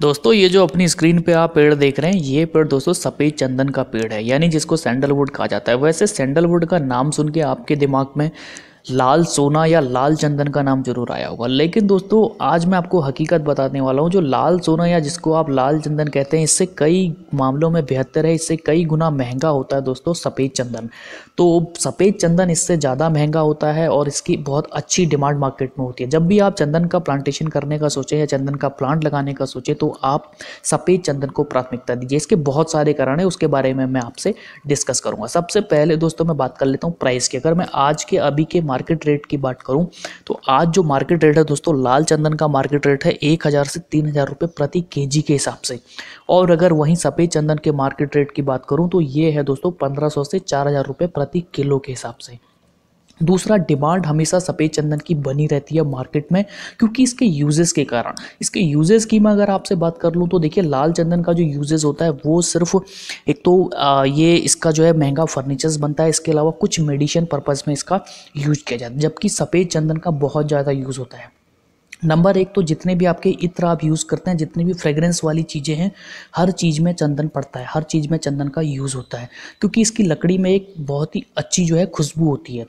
दोस्तों ये जो अपनी स्क्रीन पे आप पेड़ देख रहे हैं ये पेड़ दोस्तों सफ़ेद चंदन का पेड़ है यानी जिसको सैंडलवुड कहा जाता है वैसे सैंडलवुड का नाम सुन के आपके दिमाग में लाल सोना या लाल चंदन का नाम जरूर आया होगा लेकिन दोस्तों आज मैं आपको हकीकत बताने वाला हूँ जो लाल सोना या जिसको आप लाल चंदन कहते हैं इससे कई मामलों में बेहतर है इससे कई गुना महंगा होता है दोस्तों सफ़ेद चंदन तो सफ़ेद चंदन इससे ज़्यादा महंगा होता है और इसकी बहुत अच्छी डिमांड मार्केट में होती है जब भी आप चंदन का प्लांटेशन करने का सोचें या चंदन का प्लांट लगाने का सोचें तो आप सफ़ेद चंदन को प्राथमिकता दीजिए इसके बहुत सारे कारण है उसके बारे में मैं आपसे डिस्कस करूँगा सबसे पहले दोस्तों मैं बात कर लेता हूँ प्राइस की अगर मैं आज के अभी के मार्केट रेट की बात करूँ तो आज जो मार्केट रेट है दोस्तों लाल चंदन का मार्केट रेट है एक हज़ार से तीन हज़ार रुपये प्रति के जी के हिसाब से और अगर वहीं सफ़ेद चंदन के मार्केट रेट की बात करूँ तो ये है दोस्तों पंद्रह सौ से चार हज़ार रुपये प्रति किलो के हिसाब से दूसरा डिमांड हमेशा सफ़ेद चंदन की बनी रहती है मार्केट में क्योंकि इसके यूजेस के कारण इसके यूजेस की मैं अगर आपसे बात कर लूँ तो देखिए लाल चंदन का जो यूजेस होता है वो सिर्फ एक तो ये इसका जो है महंगा फर्नीचर्स बनता है इसके अलावा कुछ मेडिसिन पर्पस में इसका यूज किया जाता है जबकि सफ़ेद चंदन का बहुत ज़्यादा यूज़ होता है नंबर एक तो जितने भी आपके इत्र आप यूज़ करते हैं जितनी भी फ्रेगरेंस वाली चीज़ें हैं हर चीज़ में चंदन पड़ता है हर चीज़ में चंदन का यूज़ होता है क्योंकि इसकी लकड़ी में एक बहुत ही अच्छी जो है खुशबू होती है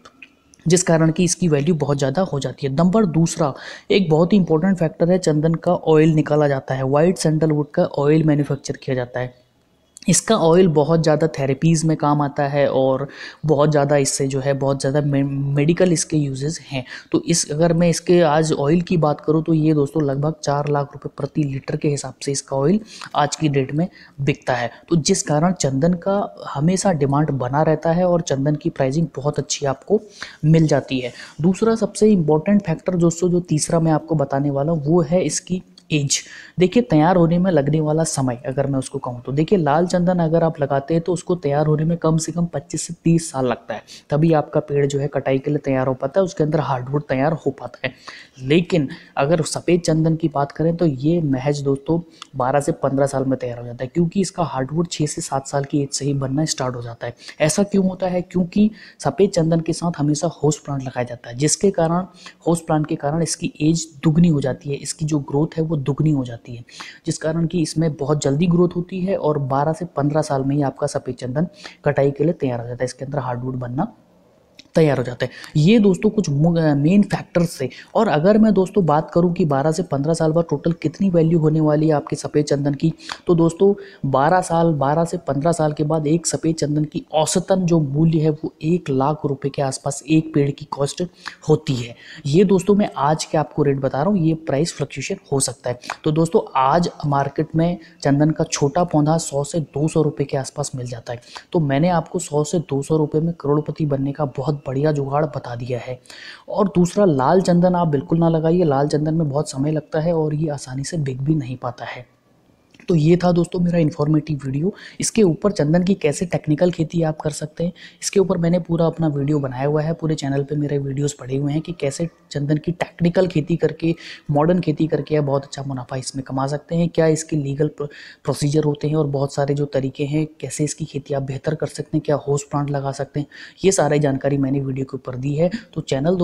जिस कारण कि इसकी वैल्यू बहुत ज़्यादा हो जाती है नंबर दूसरा एक बहुत ही इंपॉर्टेंट फैक्टर है चंदन का ऑयल निकाला जाता है वाइट सैंडलवुड का ऑयल मैन्युफैक्चर किया जाता है इसका ऑयल बहुत ज़्यादा थेरेपीज़ में काम आता है और बहुत ज़्यादा इससे जो है बहुत ज़्यादा मेडिकल इसके यूजेस हैं तो इस अगर मैं इसके आज ऑयल की बात करूँ तो ये दोस्तों लगभग चार लाख रुपए प्रति लीटर के हिसाब से इसका ऑयल आज की डेट में बिकता है तो जिस कारण चंदन का हमेशा डिमांड बना रहता है और चंदन की प्राइजिंग बहुत अच्छी आपको मिल जाती है दूसरा सबसे इम्पोर्टेंट फैक्टर दोस्तों जो तीसरा मैं आपको बताने वाला हूँ वो है इसकी एज देखिए तैयार होने में लगने वाला समय अगर मैं उसको कहूँ तो देखिए लाल चंदन अगर आप लगाते हैं तो उसको तैयार होने में कम से कम 25 से 30 साल लगता है तभी आपका पेड़ जो है कटाई के लिए तैयार हो पाता है उसके अंदर हार्डवुड तैयार हो पाता है लेकिन अगर सफ़ेद चंदन की बात करें तो ये महज दोस्तों बारह से पंद्रह साल में तैयार हो जाता है क्योंकि इसका हार्डवुड छः से सात साल की एज से ही बनना स्टार्ट हो जाता है ऐसा क्यों होता है क्योंकि सफ़ेद चंदन के साथ हमेशा होस्ट प्लांट लगाया जाता है जिसके कारण होस्ट प्लांट के कारण इसकी एज दुगनी हो जाती है इसकी जो ग्रोथ है वो दुगनी हो जाती है जिस कारण कि इसमें बहुत जल्दी ग्रोथ होती है और बारह से पंद्रह साल में ही आपका सफ़ेद चंदन कटाई के लिए तैयार हो जाता है इसके अंदर हार्डवुड बनना तैयार हो जाते हैं ये दोस्तों कुछ मेन फैक्टर्स से और अगर मैं दोस्तों बात करूं कि 12 से 15 साल बाद टोटल कितनी वैल्यू होने वाली है आपके सफ़ेद चंदन की तो दोस्तों 12 साल 12 से 15 साल के बाद एक सफ़ेद चंदन की औसतन जो मूल्य है वो एक लाख रुपये के आसपास एक पेड़ की कॉस्ट होती है ये दोस्तों मैं आज के आपको रेट बता रहा हूँ ये प्राइस फ्लक्चुएशन हो सकता है तो दोस्तों आज मार्केट में चंदन का छोटा पौधा सौ से दो सौ के आसपास मिल जाता है तो मैंने आपको सौ से दो सौ में करोड़पति बनने का बहुत बढ़िया जुगाड़ बता दिया है और दूसरा लाल चंदन आप बिल्कुल ना लगाइए लाल चंदन में बहुत समय लगता है और ये आसानी से बिक भी नहीं पाता है तो ये था दोस्तों मेरा इन्फॉर्मेटिव वीडियो इसके ऊपर चंदन की कैसे टेक्निकल खेती आप कर सकते हैं इसके ऊपर मैंने पूरा अपना वीडियो बनाया हुआ है पूरे चैनल पर मेरे वीडियोज़ पड़े हुए हैं कि कैसे चंदन की टेक्निकल खेती करके मॉडर्न खेती करके आप बहुत अच्छा मुनाफा इसमें कमा सकते हैं क्या इसके लीगल प्रोसीजर होते हैं और बहुत सारे जो तरीके हैं कैसे इसकी खेती आप बेहतर कर सकते हैं क्या होस्ट प्लांट लगा सकते हैं ये सारी जानकारी मैंने वीडियो के ऊपर दी है तो चैनल